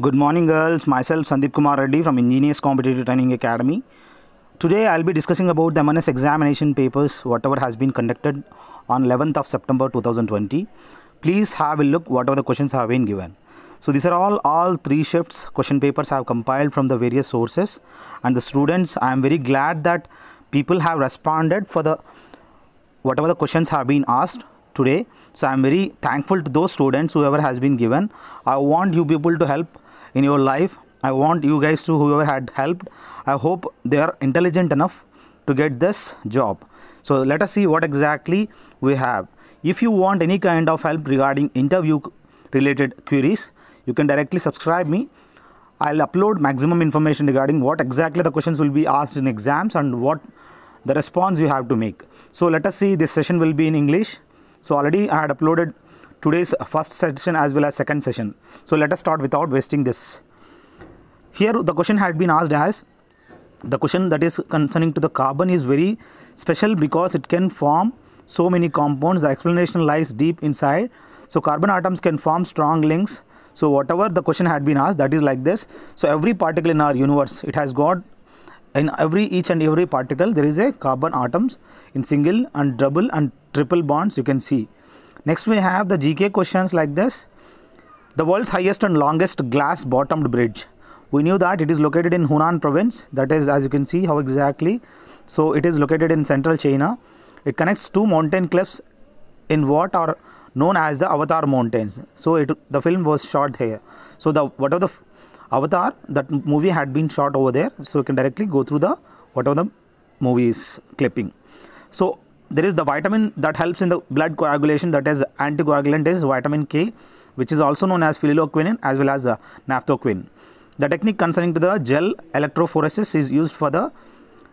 Good morning girls, myself Sandeep Kumar Reddy from Engineers Competitive Training Academy. Today I'll be discussing about the MNS examination papers whatever has been conducted on 11th of September 2020. Please have a look whatever the questions have been given. So these are all all three shifts question papers I have compiled from the various sources and the students I am very glad that people have responded for the whatever the questions have been asked today so i'm very thankful to those students whoever has been given i want you people to help in your life i want you guys to whoever had helped i hope they are intelligent enough to get this job so let us see what exactly we have if you want any kind of help regarding interview related queries you can directly subscribe me i'll upload maximum information regarding what exactly the questions will be asked in exams and what the response you have to make so let us see this session will be in english so already I had uploaded today's first session as well as second session. So let us start without wasting this. Here the question had been asked as the question that is concerning to the carbon is very special because it can form so many compounds. The explanation lies deep inside. So carbon atoms can form strong links. So whatever the question had been asked that is like this. So every particle in our universe it has got in every each and every particle there is a carbon atoms in single and double and triple bonds you can see. Next we have the GK questions like this. The world's highest and longest glass bottomed bridge. We knew that it is located in Hunan province that is as you can see how exactly. So it is located in central China. It connects two mountain cliffs in what are known as the Avatar mountains. So it, the film was shot here. So the whatever the Avatar that movie had been shot over there. So you can directly go through the whatever the movie is clipping. So there is the vitamin that helps in the blood coagulation that is anticoagulant is vitamin K which is also known as phylloquinin as well as uh, naphthoquin. The technique concerning to the gel electrophoresis is used for the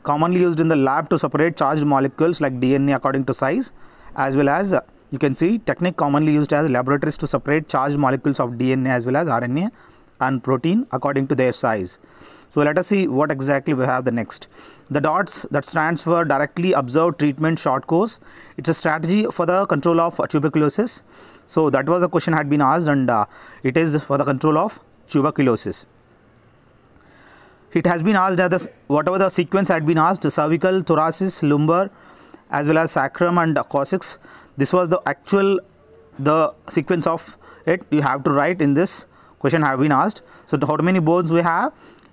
commonly used in the lab to separate charged molecules like DNA according to size as well as uh, you can see technique commonly used as laboratories to separate charged molecules of DNA as well as RNA and protein according to their size. So let us see what exactly we have the next. The DOTS that stands for directly observed treatment short course. It's a strategy for the control of tuberculosis. So that was the question had been asked and uh, it is for the control of tuberculosis. It has been asked as the, whatever the sequence had been asked cervical, thoracic, lumbar as well as sacrum and uh, coccyx. This was the actual the sequence of it you have to write in this question have been asked. So how many bones we have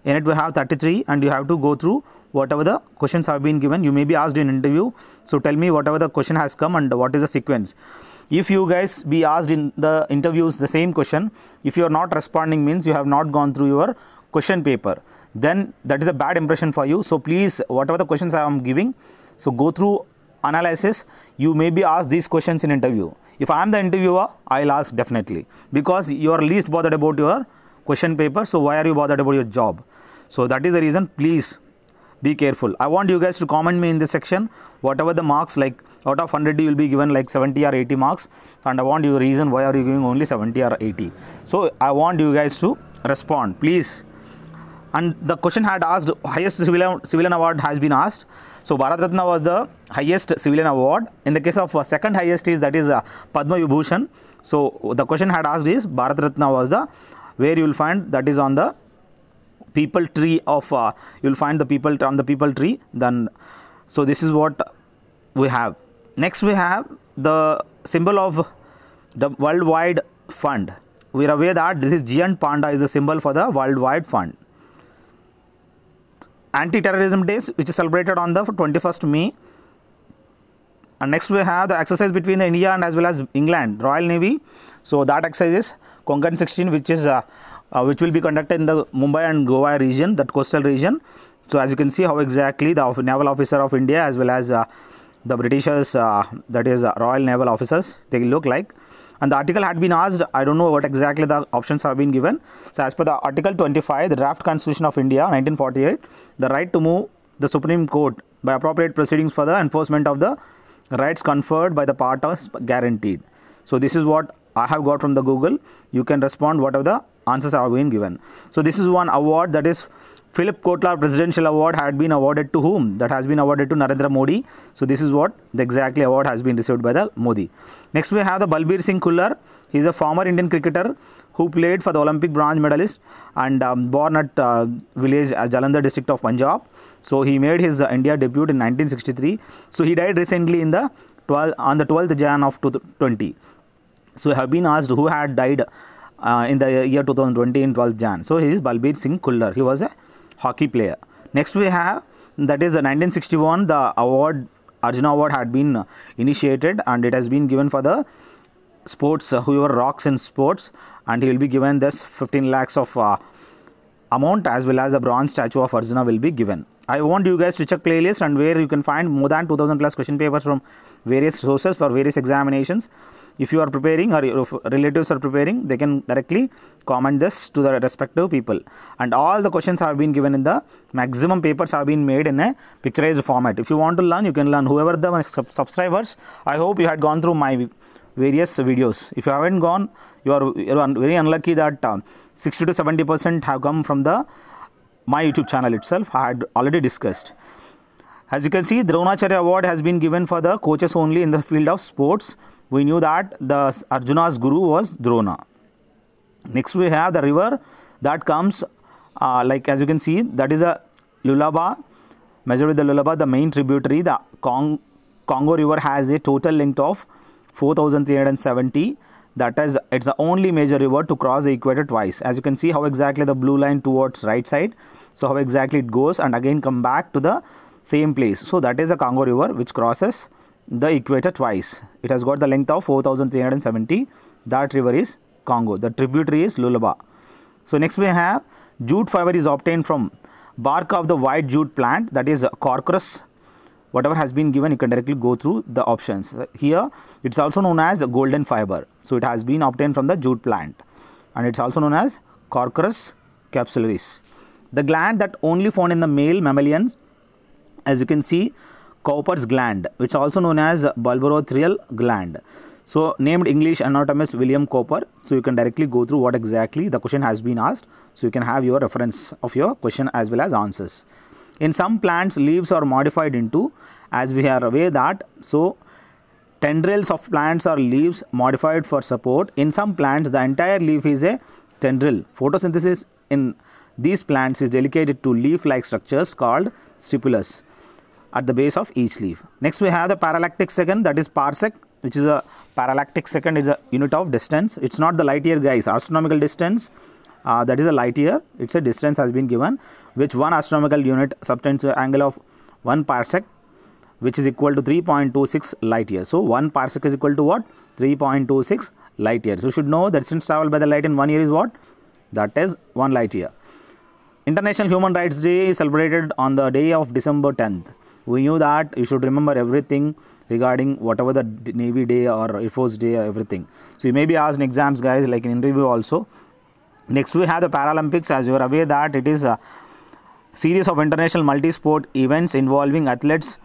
in it we have 33 and you have to go through whatever the questions have been given you may be asked in interview so tell me whatever the question has come and what is the sequence if you guys be asked in the interviews the same question if you are not responding means you have not gone through your question paper then that is a bad impression for you so please whatever the questions i am giving so go through analysis you may be asked these questions in interview if i am the interviewer i'll ask definitely because you are least bothered about your question paper so why are you bothered about your job so that is the reason please be careful. I want you guys to comment me in this section whatever the marks like out of 100 you will be given like 70 or 80 marks and I want you reason why are you giving only 70 or 80. So I want you guys to respond please. And the question had asked highest civilian, civilian award has been asked. So Bharat Ratna was the highest civilian award. In the case of uh, second highest is that is uh, Padma Vibhushan. So the question had asked is Bharat Ratna was the where you will find that is on the people tree of uh, you will find the people on the people tree then so this is what we have next we have the symbol of the worldwide fund we are aware that this giant panda is a symbol for the worldwide fund anti-terrorism days which is celebrated on the 21st may and next we have the exercise between the india and as well as england royal navy so that exercise is konkan 16 which is uh, uh, which will be conducted in the Mumbai and Goa region, that coastal region. So as you can see how exactly the naval officer of India as well as uh, the Britishers, uh, that is uh, Royal Naval Officers, they look like. And the article had been asked, I don't know what exactly the options have been given. So as per the article 25, the draft constitution of India 1948, the right to move the Supreme Court by appropriate proceedings for the enforcement of the rights conferred by the part of guaranteed. So this is what I have got from the Google. You can respond whatever the answers have been given. So this is one award that is Philip Kotlar Presidential Award had been awarded to whom? That has been awarded to Narendra Modi. So this is what the exactly award has been received by the Modi. Next we have the Balbir Singh Kullar. He is a former Indian cricketer who played for the Olympic bronze medalist and um, born at uh, village uh, Jalandhar district of Punjab. So he made his uh, India debut in 1963. So he died recently in the 12 on the 12th Jan of 2020. So I have been asked who had died uh, in the year 2020 in 12 Jan. So he is Balbir Singh Kullar. He was a hockey player. Next we have that is the uh, 1961 the award Arjuna award had been initiated and it has been given for the sports uh, whoever rocks in sports and he will be given this 15 lakhs of uh, amount as well as the bronze statue of Arjuna will be given. I want you guys to check playlist and where you can find more than 2000 plus question papers from various sources for various examinations if you are preparing or if relatives are preparing they can directly comment this to the respective people and all the questions have been given in the maximum papers have been made in a picturized format if you want to learn you can learn whoever the subscribers i hope you had gone through my various videos if you haven't gone you are, you are very unlucky that uh, 60 to 70 percent have come from the my youtube channel itself i had already discussed as you can see, Dronacharya Award has been given for the coaches only in the field of sports we knew that the Arjuna's guru was Drona. Next we have the river that comes uh, like as you can see that is a Lulaba measured with the Lulaba the main tributary the Cong Congo river has a total length of 4370 that is it's the only major river to cross the equator twice as you can see how exactly the blue line towards right side so how exactly it goes and again come back to the same place so that is the Congo river which crosses the equator twice. It has got the length of 4370. That river is Congo. The tributary is Lulaba. So next we have jute fiber is obtained from bark of the white jute plant that is Corcus. Whatever has been given you can directly go through the options. Here it is also known as golden fiber. So it has been obtained from the jute plant and it is also known as Corcus capsularis. The gland that only found in the male mammalians as you can see Cowper's gland, which is also known as bulborothrial gland. So named English anatomist William Cowper. So you can directly go through what exactly the question has been asked. So you can have your reference of your question as well as answers. In some plants, leaves are modified into, as we are aware that, so tendrils of plants or leaves modified for support. In some plants, the entire leaf is a tendril. Photosynthesis in these plants is dedicated to leaf-like structures called stipules at the base of each leaf. Next we have the parallactic second that is parsec which is a parallactic second is a unit of distance. It's not the light year guys astronomical distance uh, that is a light year it's a distance has been given which one astronomical unit subtends an angle of 1 parsec which is equal to 3.26 light year. So 1 parsec is equal to what? 3.26 light years. So you should know the distance traveled by the light in one year is what? That is 1 light year. International Human Rights Day is celebrated on the day of December 10th we knew that you should remember everything regarding whatever the Navy Day or Air Force Day or everything. So you may be asked in exams guys like in interview also. Next we have the Paralympics as you are aware that it is a series of international multi-sport events involving athletes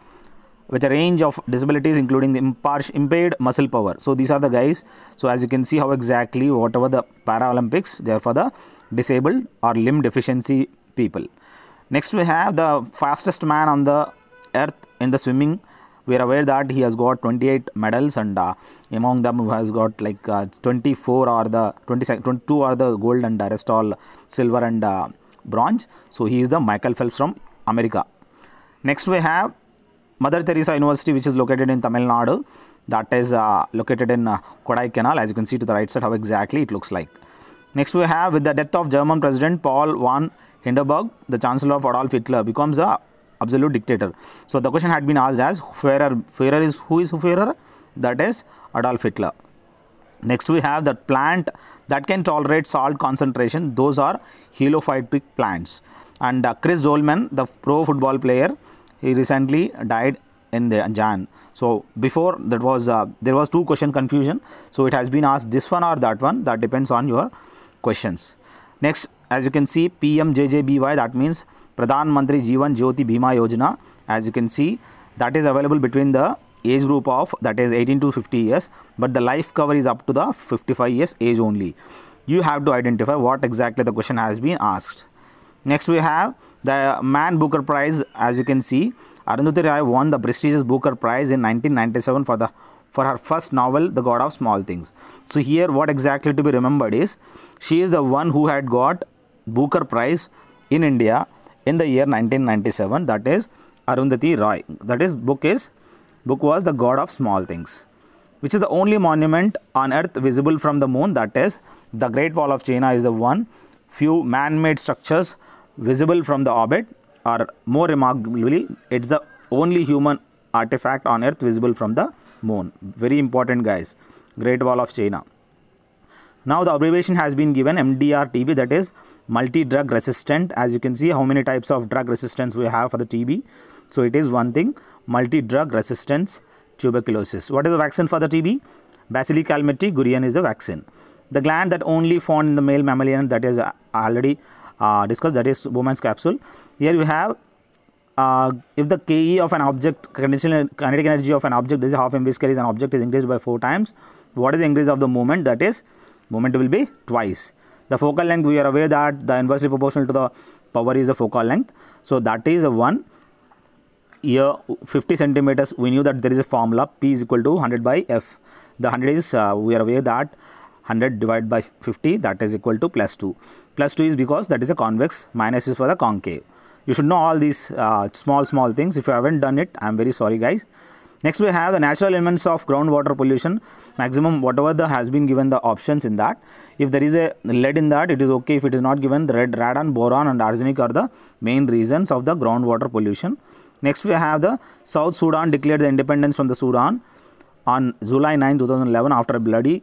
with a range of disabilities including the impaired muscle power. So these are the guys. So as you can see how exactly whatever the Paralympics they are for the disabled or limb deficiency people. Next we have the fastest man on the earth in the swimming we are aware that he has got 28 medals and uh, among them has got like uh, 24 are the 22 are the gold and the rest all silver and uh, bronze so he is the michael phelps from america next we have mother teresa university which is located in tamil nadu that is uh, located in uh, Canal. as you can see to the right side how exactly it looks like next we have with the death of german president paul von hindenburg the chancellor of adolf hitler becomes a absolute dictator. So the question had been asked as Führer. Führer is who is Führer? That is Adolf Hitler. Next we have the plant that can tolerate salt concentration. Those are helophytic plants. And uh, Chris Zolman, the pro football player, he recently died in the Jan. So before that was uh, there was two question confusion. So it has been asked this one or that one. That depends on your questions. Next, as you can see, PMJJBY that means Pradhan Mantri Jeevan Jyoti Bhima Yojana as you can see that is available between the age group of that is 18 to 50 years but the life cover is up to the 55 years age only you have to identify what exactly the question has been asked next we have the man booker prize as you can see arundhati rai won the prestigious booker prize in 1997 for the for her first novel the god of small things so here what exactly to be remembered is she is the one who had got booker prize in india in the year 1997 that is Arundhati Roy. That is book is book was The God of Small Things which is the only monument on earth visible from the moon that is the Great Wall of China is the one few man-made structures visible from the orbit or more remarkably it's the only human artifact on earth visible from the moon very important guys Great Wall of China now the abbreviation has been given MDRTB that is multi-drug resistant as you can see how many types of drug resistance we have for the TB so it is one thing multi-drug resistance tuberculosis what is the vaccine for the TB bacilli calmette gurian is the vaccine the gland that only found in the male mammalian that is uh, already uh, discussed that is Bowman's capsule here we have uh, if the KE of an object, kinetic energy of an object, this is half mv square is an object is increased by 4 times. What is the increase of the moment? That is, moment will be twice the focal length we are aware that the inversely proportional to the power is the focal length so that is one here 50 centimeters we knew that there is a formula p is equal to 100 by f the 100 is uh, we are aware that 100 divided by 50 that is equal to plus 2 plus 2 is because that is a convex minus is for the concave you should know all these uh, small small things if you haven't done it i am very sorry guys Next we have the natural elements of groundwater pollution maximum whatever the has been given the options in that if there is a lead in that it is okay if it is not given the red radon boron and arsenic are the main reasons of the groundwater pollution. Next we have the South Sudan declared the independence from the Sudan on July 9 2011 after a bloody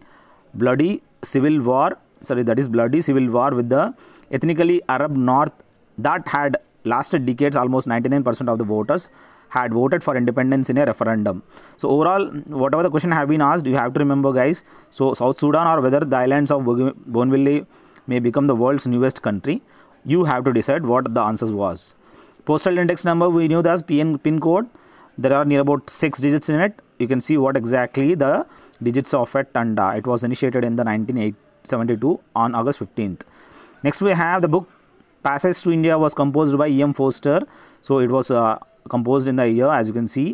bloody civil war sorry that is bloody civil war with the ethnically Arab north that had lasted decades almost 99% of the voters had voted for independence in a referendum. So overall, whatever the question have been asked, you have to remember guys. So South Sudan or whether the islands of Bougainville may become the world's newest country, you have to decide what the answers was. Postal index number we knew that's PN pin code. There are near about six digits in it. You can see what exactly the digits of a tanda. It was initiated in the 1972 on August 15th. Next we have the book Passage to India was composed by E.M. Forster. So it was uh, composed in the year as you can see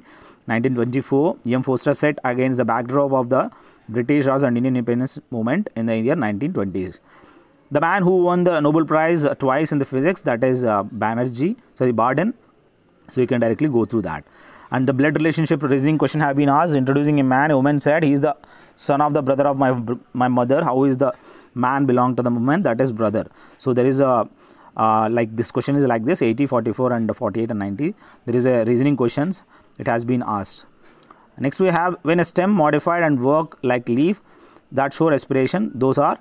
1924 M. Foster set against the backdrop of the British Raj and Indian independence movement in the year 1920s. The man who won the Nobel Prize twice in the physics that is uh, Banerjee, sorry Barden. So you can directly go through that. And the blood relationship raising question have been asked. Introducing a man, a woman said he is the son of the brother of my my mother. How is the man belong to the woman? That is brother. So there is a uh, like this question is like this 80 44 and 48 and 90 there is a reasoning questions it has been asked next we have when a stem modified and work like leaf that show respiration those are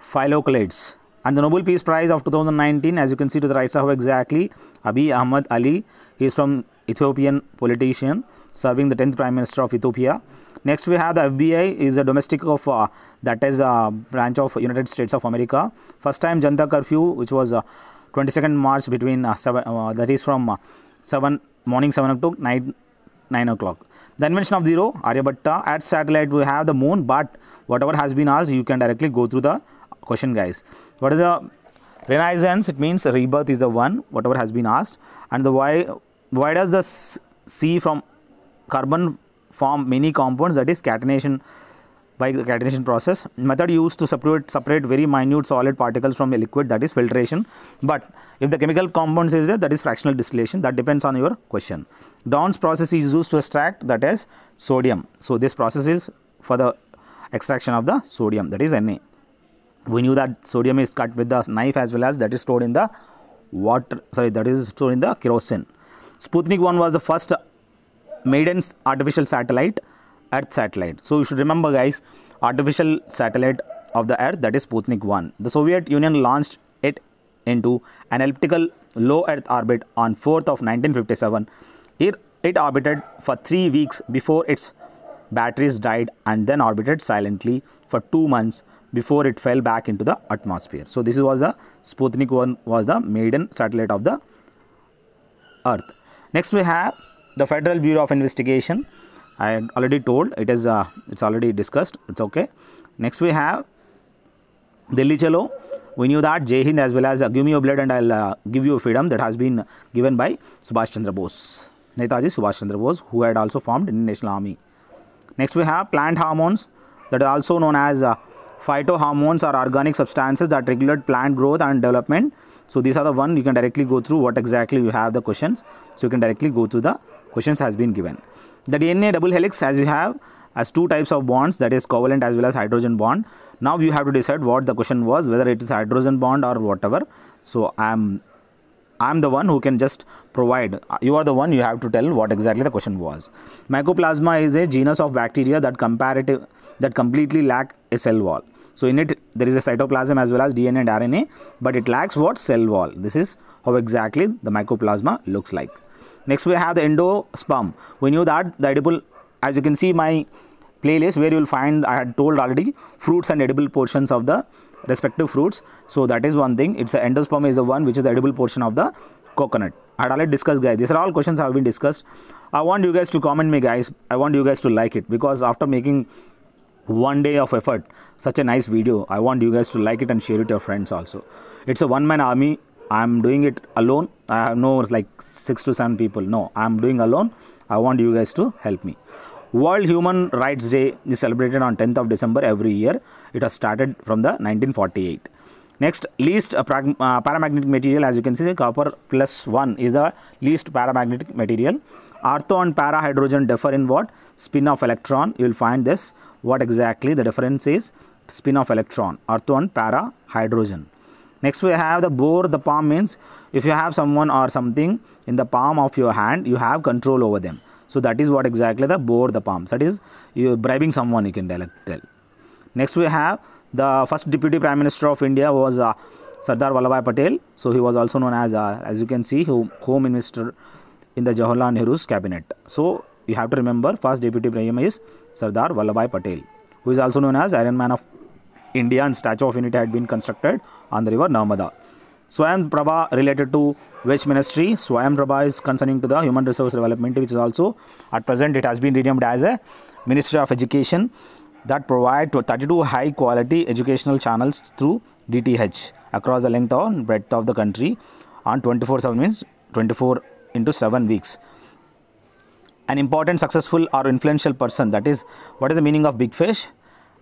phylloclades and the Nobel Peace Prize of 2019 as you can see to the right side exactly Abiy Ahmed Ali he is from Ethiopian politician serving the 10th Prime Minister of Ethiopia Next we have the FBI is a domestic of uh, that is a uh, branch of United States of America. First time Janta curfew which was uh, 22nd March between uh, seven, uh, that is from uh, 7 morning 7 o'clock night 9 o'clock. The invention of zero Aryabhatta at satellite we have the moon but whatever has been asked you can directly go through the question guys. What is the renaissance it means rebirth is the one whatever has been asked and the why why does the sea from carbon form many compounds that is catenation by the catenation process method used to separate separate very minute solid particles from a liquid that is filtration but if the chemical compounds is there that is fractional distillation that depends on your question Down's process is used to extract that is sodium so this process is for the extraction of the sodium that is Na we knew that sodium is cut with the knife as well as that is stored in the water sorry that is stored in the kerosene Sputnik 1 was the first Maiden's artificial satellite, Earth satellite. So you should remember guys, artificial satellite of the Earth that is Sputnik 1. The Soviet Union launched it into an elliptical low Earth orbit on 4th of 1957. It, it orbited for 3 weeks before its batteries died and then orbited silently for 2 months before it fell back into the atmosphere. So this was the Sputnik 1 was the maiden satellite of the Earth. Next we have the Federal Bureau of Investigation. I had already told it is uh, it's already discussed. It's okay. Next we have Delhi Chalo. We knew that Jai Hind as well as uh, Give Me Your Blood and I'll uh, Give You Freedom that has been given by Subhash Chandra Bose. Netaji Subhash Chandra Bose who had also formed Indian National Army. Next we have plant hormones that are also known as uh, phytohormones or organic substances that regulate plant growth and development. So these are the one you can directly go through what exactly you have the questions. So you can directly go through the questions has been given. The DNA double helix as you have as two types of bonds that is covalent as well as hydrogen bond. Now you have to decide what the question was whether it is hydrogen bond or whatever. So I am I am the one who can just provide. You are the one you have to tell what exactly the question was. Mycoplasma is a genus of bacteria that comparative that completely lack a cell wall. So in it there is a cytoplasm as well as DNA and RNA but it lacks what cell wall. This is how exactly the mycoplasma looks like next we have the endosperm we knew that the edible as you can see my playlist where you will find i had told already fruits and edible portions of the respective fruits so that is one thing it's the endosperm is the one which is the edible portion of the coconut i had already discussed guys these are all questions i have been discussed i want you guys to comment me guys i want you guys to like it because after making one day of effort such a nice video i want you guys to like it and share it to your friends also it's a one man army i'm doing it alone i have no like six to seven people no i'm doing alone i want you guys to help me world human rights day is celebrated on 10th of december every year it has started from the 1948 Next, least uh, uh, paramagnetic material as you can see copper plus 1 is the least paramagnetic material. Ortho and para hydrogen differ in what? Spin of electron. You will find this. What exactly the difference is? Spin of electron. Ortho and para hydrogen. Next we have the bore the palm means if you have someone or something in the palm of your hand, you have control over them. So that is what exactly the bore the palm. That is you bribing someone you can tell. Next we have the first deputy prime minister of India was uh, Sardar Vallabhai Patel. So he was also known as uh, as you can see home, home minister in the Jawaharlal Nehru's cabinet. So you have to remember first deputy prime is Sardar Vallabhai Patel who is also known as Iron Man of India and Statue of Unity had been constructed on the river Narmada. Swayam Prabha related to which ministry? Swayam Prabha is concerning to the human resource development which is also at present it has been renamed as a Ministry of Education that provide 32 high quality educational channels through DTH across the length and breadth of the country on 24 7 means 24 into 7 weeks. An important, successful or influential person that is what is the meaning of big fish?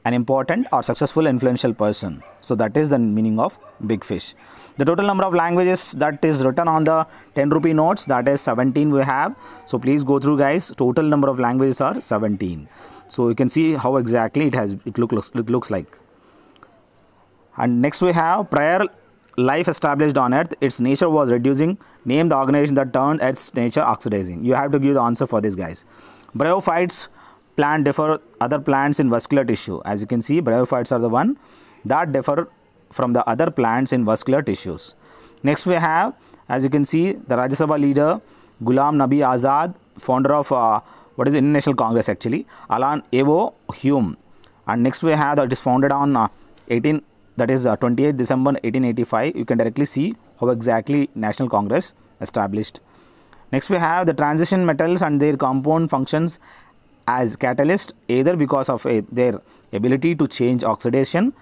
an important or successful influential person. So that is the meaning of big fish. The total number of languages that is written on the 10 rupee notes that is 17 we have. So please go through guys. Total number of languages are 17. So you can see how exactly it has it look, looks it looks like. And next we have prior life established on earth its nature was reducing name the organization that turned its nature oxidizing you have to give the answer for this guys bryophytes plant differ other plants in vascular tissue. As you can see, bryophytes are the one that differ from the other plants in vascular tissues. Next we have, as you can see, the Rajya Sabha leader Gulam Nabi Azad, founder of uh, what is the Indian National Congress actually, Alan Evo Hume. And next we have that is founded on uh, 18, that is uh, 28 December 1885. You can directly see how exactly National Congress established. Next we have the transition metals and their compound functions as catalyst either because of a, eh, their ability to change oxidation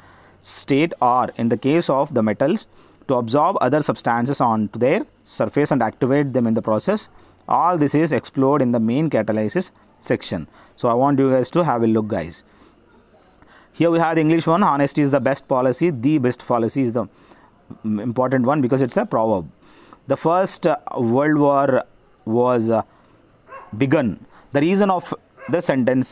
state or in the case of the metals to absorb other substances onto their surface and activate them in the process. All this is explored in the main catalysis section. So I want you guys to have a look guys. Here we have the English one honesty is the best policy. The best policy is the mm, important one because it's a proverb. The first uh, world war was uh, begun. The reason of the sentence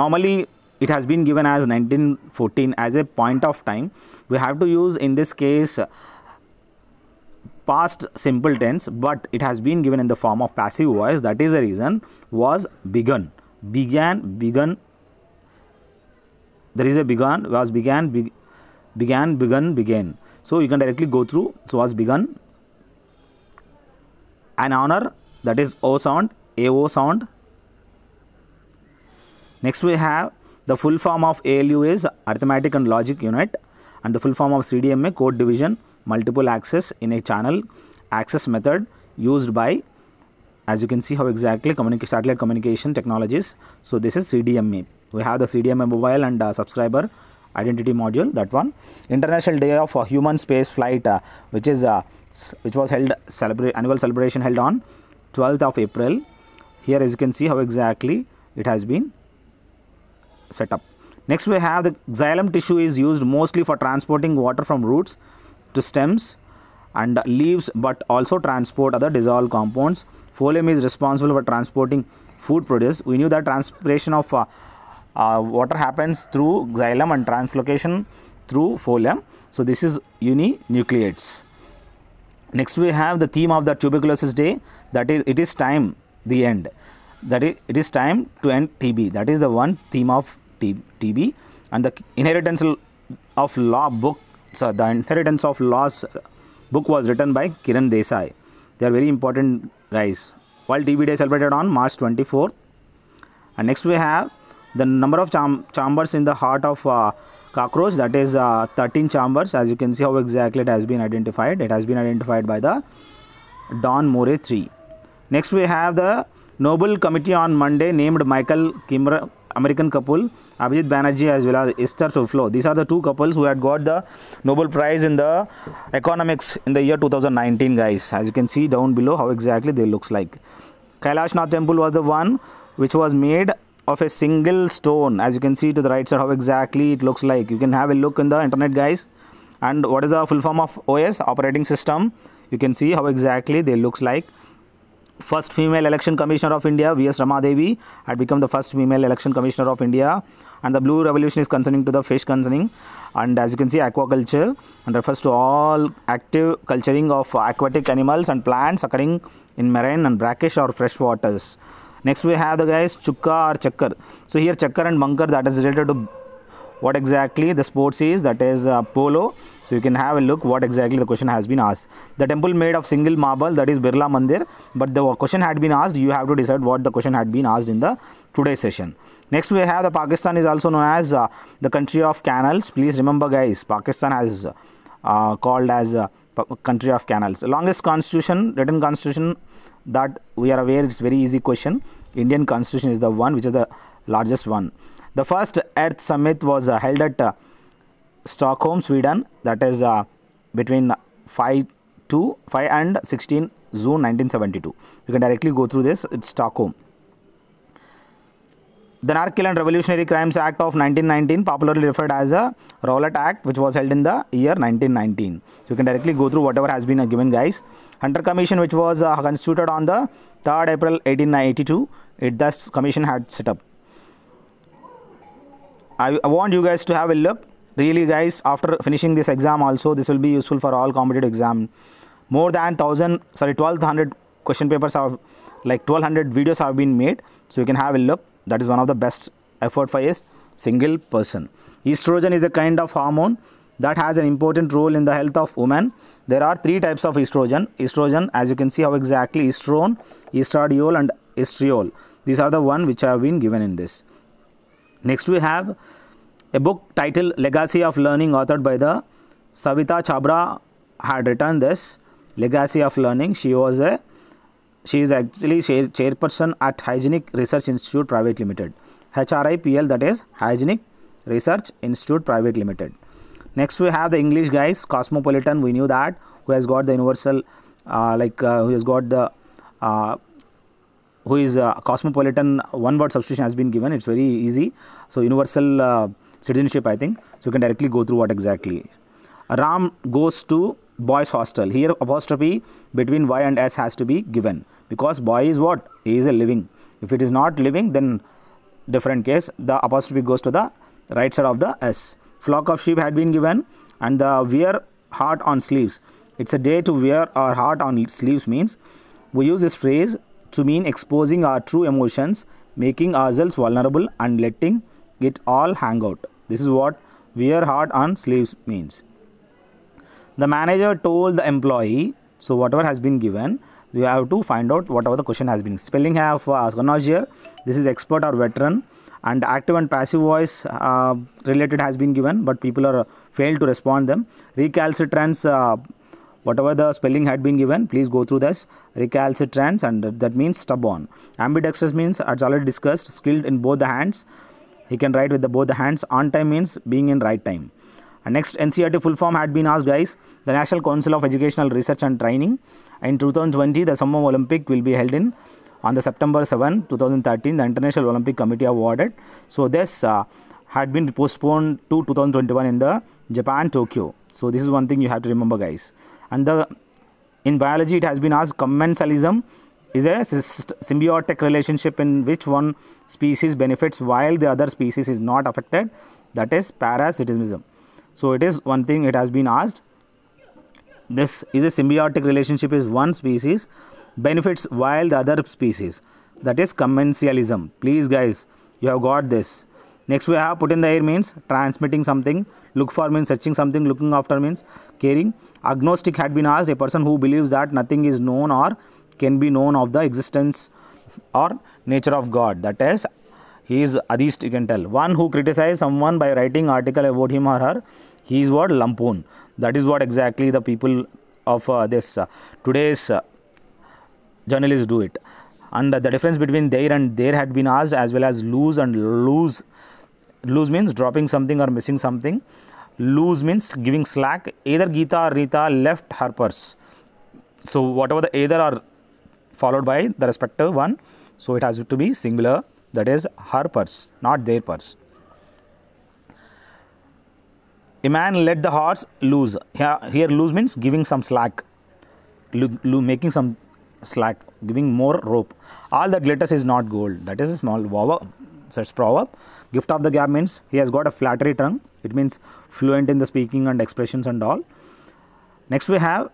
normally it has been given as 1914 as a point of time we have to use in this case past simple tense but it has been given in the form of passive voice that is the reason was begun began begun there is a begun, was began be, began begun began so you can directly go through so was begun an honor that is o sound a o sound Next we have the full form of ALU is arithmetic and logic unit and the full form of CDMA code division multiple access in a channel access method used by as you can see how exactly satellite communication technologies. So this is CDMA. We have the CDMA mobile and uh, subscriber identity module that one. International Day of uh, Human Space Flight uh, which is uh, which was held celebrate annual celebration held on 12th of April. Here as you can see how exactly it has been setup. Next we have the xylem tissue is used mostly for transporting water from roots to stems and leaves but also transport other dissolved compounds. Folium is responsible for transporting food produce. We knew that transpiration of uh, uh, water happens through xylem and translocation through folium. So this is uninucleates. Next we have the theme of the tuberculosis day that is it is time the end that is, it is time to end TB. That is the one theme of TB and the inheritance of law book. So the inheritance of laws book was written by Kiran Desai. They are very important guys. While TB Day celebrated on March 24th. And next we have the number of cham chambers in the heart of uh, cockroach that is uh, 13 chambers as you can see how exactly it has been identified. It has been identified by the Don More 3. Next we have the Nobel Committee on Monday named Michael Kimra, American couple, Abhijit Banerjee as well as Esther Suflo. These are the two couples who had got the Nobel Prize in the economics in the year 2019 guys. As you can see down below how exactly they looks like. Kailashnath temple was the one which was made of a single stone as you can see to the right side how exactly it looks like you can have a look in the internet guys and what is the full form of os operating system you can see how exactly they looks like first female election commissioner of India, V.S. Ramadevi had become the first female election commissioner of India. And the blue revolution is concerning to the fish concerning. And as you can see, aquaculture and refers to all active culturing of aquatic animals and plants occurring in marine and brackish or fresh waters. Next we have the guys chukka or chakkar. So here chakkar and bunker that is related to what exactly the sports is that is uh, polo so you can have a look what exactly the question has been asked. The temple made of single marble that is Birla Mandir but the question had been asked you have to decide what the question had been asked in the today's session. Next we have the Pakistan is also known as uh, the country of canals. Please remember guys Pakistan has uh, called as uh, country of canals. Longest constitution written constitution that we are aware it's very easy question. Indian constitution is the one which is the largest one. The first earth summit was uh, held at uh, Stockholm, Sweden, that is uh, between 5 to 5 and 16 June 1972. You can directly go through this, it's Stockholm. The Narkill and Revolutionary Crimes Act of 1919, popularly referred as the Rowlatt Act, which was held in the year 1919. So you can directly go through whatever has been uh, given, guys. Hunter Commission, which was uh, constituted on the 3rd April 1882, it thus commission had set up. I, I want you guys to have a look really guys after finishing this exam also this will be useful for all competitive exam more than 1000 sorry 1200 question papers have like 1200 videos have been made so you can have a look that is one of the best effort for a single person estrogen is a kind of hormone that has an important role in the health of women there are three types of estrogen estrogen as you can see how exactly estrone estradiol and estriol these are the one which have been given in this next we have a book titled Legacy of Learning, authored by the Savita Chabra, had written this Legacy of Learning. She was a she is actually chairperson at Hygienic Research Institute Private Limited, HRIPL, that is Hygienic Research Institute Private Limited. Next, we have the English guys, Cosmopolitan. We knew that who has got the universal, uh, like uh, who has got the uh, who is uh, cosmopolitan one word substitution has been given it's very easy so universal uh, citizenship I think. So you can directly go through what exactly. Ram goes to boys hostel. Here apostrophe between Y and S has to be given because boy is what? He is a living. If it is not living then different case the apostrophe goes to the right side of the S. Flock of sheep had been given and the wear heart on sleeves. It's a day to wear our heart on sleeves means we use this phrase to mean exposing our true emotions, making ourselves vulnerable and letting Get all hangout. This is what wear hard on sleeves means. The manager told the employee, so whatever has been given, you have to find out whatever the question has been. Spelling have uh, here. This is expert or veteran. And active and passive voice uh, related has been given, but people are uh, failed to respond them. Recalcitrance, uh, whatever the spelling had been given, please go through this. recalcitrance and that means stubborn. Ambidextrous means, as already discussed, skilled in both the hands. He can write with the, both the hands. On time means being in right time. And next NCRT full form had been asked guys. The National Council of Educational Research and Training. In 2020 the Summer Olympic will be held in on the September 7, 2013 the International Olympic Committee awarded. So this uh, had been postponed to 2021 in the Japan Tokyo. So this is one thing you have to remember guys. And the in biology it has been asked commensalism is a symbiotic relationship in which one species benefits while the other species is not affected that is parasitism so it is one thing it has been asked this is a symbiotic relationship is one species benefits while the other species that is commensalism please guys you have got this next we have put in the air means transmitting something look for means searching something looking after means caring agnostic had been asked a person who believes that nothing is known or can be known of the existence or nature of God. That is, he is atheist. you can tell. One who criticizes someone by writing article about him or her, he is what? Lampoon. That is what exactly the people of uh, this uh, today's uh, journalists do it. And the difference between there and there had been asked as well as lose and lose. Lose means dropping something or missing something. Lose means giving slack. Either Geeta or Rita left her purse. So whatever the either or followed by the respective one. So, it has to be singular that is her purse not their purse. A man let the horse loose. Here, here loose means giving some slack, lo, lo, making some slack, giving more rope. All that glitters is not gold. That is a small Such proverb. Gift of the gab means he has got a flattery tongue. It means fluent in the speaking and expressions and all. Next we have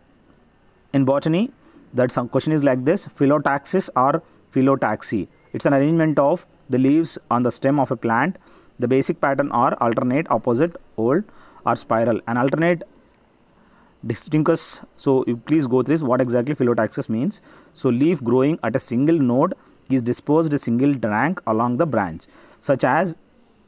in botany that some question is like this phyllotaxis or phyllotaxy it's an arrangement of the leaves on the stem of a plant the basic pattern are alternate opposite old or spiral and alternate distinguish so you please go through this what exactly phyllotaxis means so leaf growing at a single node is disposed a single rank along the branch such as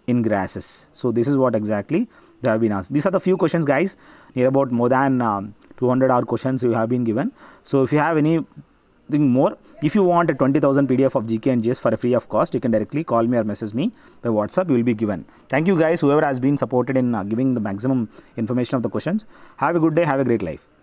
in grasses so this is what exactly they have been asked these are the few questions guys near about more than um, 200 hour questions you have been given so if you have anything more if you want a 20000 pdf of gk and gs for free of cost you can directly call me or message me by whatsapp you will be given thank you guys whoever has been supported in uh, giving the maximum information of the questions have a good day have a great life